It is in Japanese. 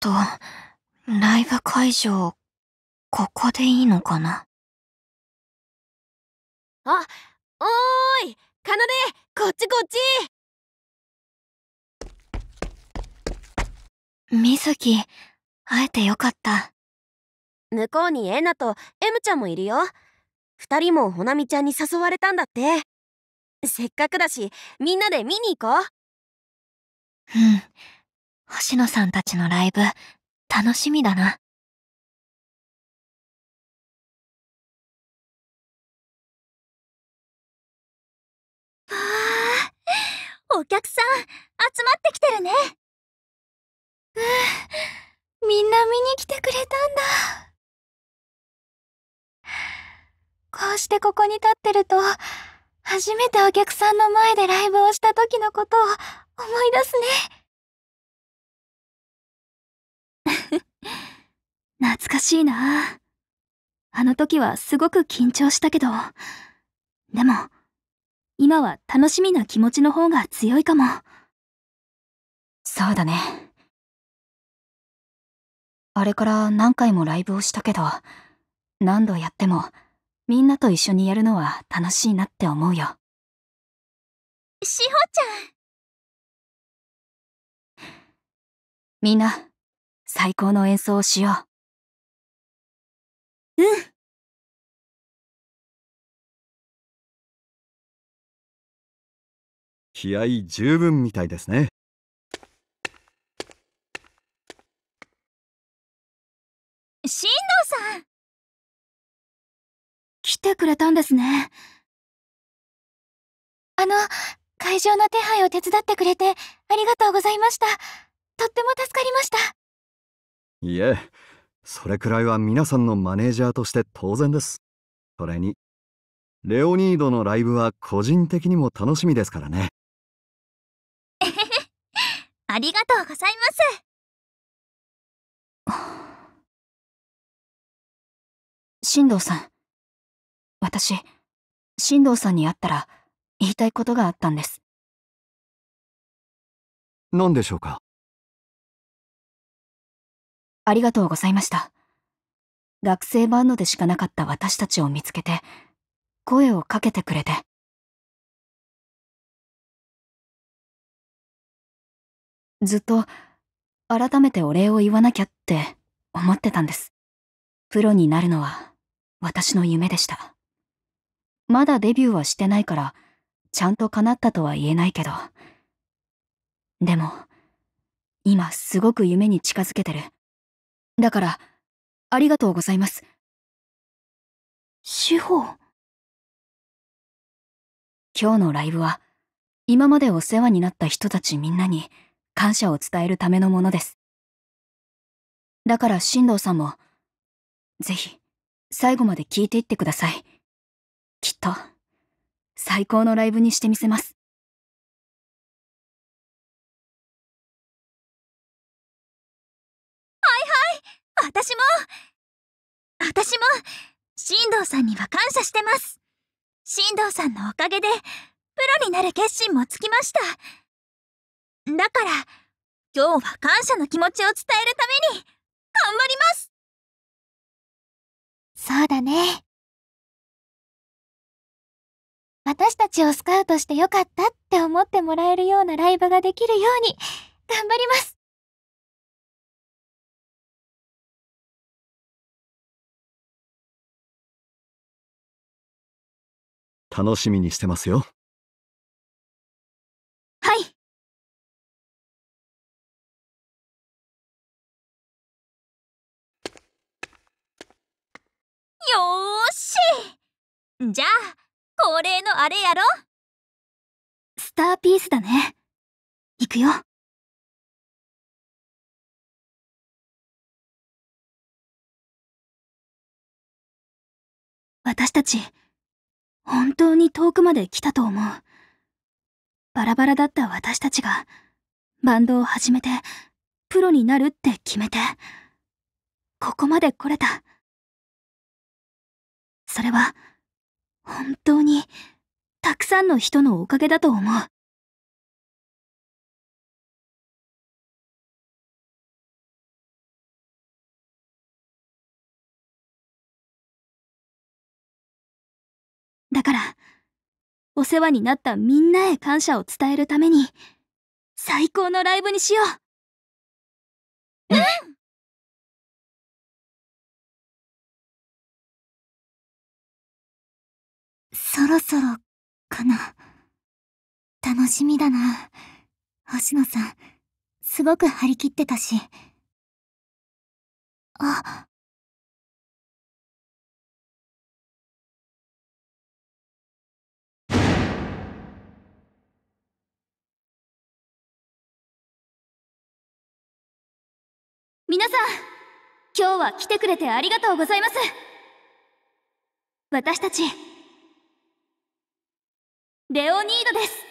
と、ライブ会場、ここでいいのかなあ、おーい奏でこっちこっち水木、会えてよかった。向こうにエナとエムちゃんもいるよ。二人もほなみちゃんに誘われたんだって。せっかくだし、みんなで見に行こう。うん。星野さんたちのライブ、楽しみだな。わあ、お客さん、集まってきてるね。うん、みんな見に来てくれたんだ。こうしてここに立ってると、初めてお客さんの前でライブをした時のことを思い出すね。しいなあの時はすごく緊張したけど、でも、今は楽しみな気持ちの方が強いかも。そうだね。あれから何回もライブをしたけど、何度やっても、みんなと一緒にやるのは楽しいなって思うよ。しほちゃん。みんな、最高の演奏をしよう。うん。気合十分みたいですね。新藤さん来てくれたんですね。あの、会場の手配を手伝ってくれてありがとうございました。とっても助かりました。いえ、それくらいは皆さんのマネージャーとして当然です。それに、レオニードのライブは個人的にも楽しみですからね。ありがとうございます。新藤さん、私、新藤さんに会ったら言いたいことがあったんです。何でしょうかありがとうございました。学生バンドでしかなかった私たちを見つけて、声をかけてくれて。ずっと、改めてお礼を言わなきゃって思ってたんです。プロになるのは、私の夢でした。まだデビューはしてないから、ちゃんと叶ったとは言えないけど。でも、今すごく夢に近づけてる。だから、ありがとうございます。司法今日のライブは、今までお世話になった人たちみんなに感謝を伝えるためのものです。だから進藤さんも、ぜひ、最後まで聞いていってください。きっと、最高のライブにしてみせます。新藤さんには感謝してます。新藤さんのおかげで、プロになる決心もつきました。だから、今日は感謝の気持ちを伝えるために、頑張りますそうだね。私たちをスカウトしてよかったって思ってもらえるようなライブができるように、頑張ります楽しみにしてますよ。はい。よしじゃあ、恒例のあれやろスターピースだね。いくよ。私たち、本当に遠くまで来たと思う。バラバラだった私たちが、バンドを始めて、プロになるって決めて、ここまで来れた。それは、本当に、たくさんの人のおかげだと思う。だから、お世話になったみんなへ感謝を伝えるために、最高のライブにしよううん、うんそろそろかな。楽しみだな。星野さん、すごく張り切ってたし。あ、皆さん今日は来てくれてありがとうございます私たちレオニードです